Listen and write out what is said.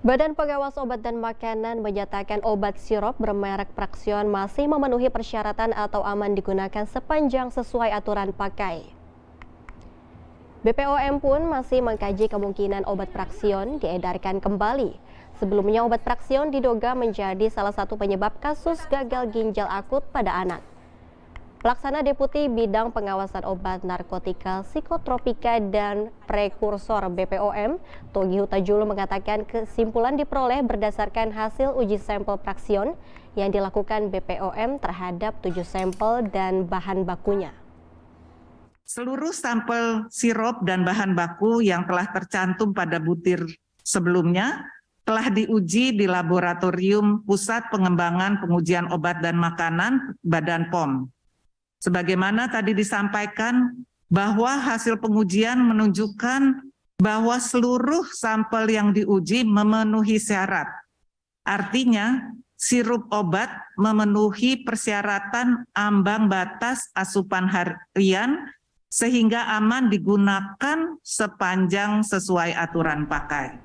Badan Pengawas Obat dan Makanan menyatakan obat sirup bermerek Praksion masih memenuhi persyaratan atau aman digunakan sepanjang sesuai aturan pakai. BPOM pun masih mengkaji kemungkinan obat Praksion diedarkan kembali. Sebelumnya obat Praksion diduga menjadi salah satu penyebab kasus gagal ginjal akut pada anak. Pelaksana Deputi Bidang Pengawasan Obat Narkotika, Psikotropika, dan Prekursor BPOM, Togi Huta Hutajulu mengatakan kesimpulan diperoleh berdasarkan hasil uji sampel praksion yang dilakukan BPOM terhadap tujuh sampel dan bahan bakunya. Seluruh sampel sirup dan bahan baku yang telah tercantum pada butir sebelumnya telah diuji di Laboratorium Pusat Pengembangan Pengujian Obat dan Makanan Badan POM Sebagaimana tadi disampaikan bahwa hasil pengujian menunjukkan bahwa seluruh sampel yang diuji memenuhi syarat. Artinya, sirup obat memenuhi persyaratan ambang batas asupan harian sehingga aman digunakan sepanjang sesuai aturan pakai.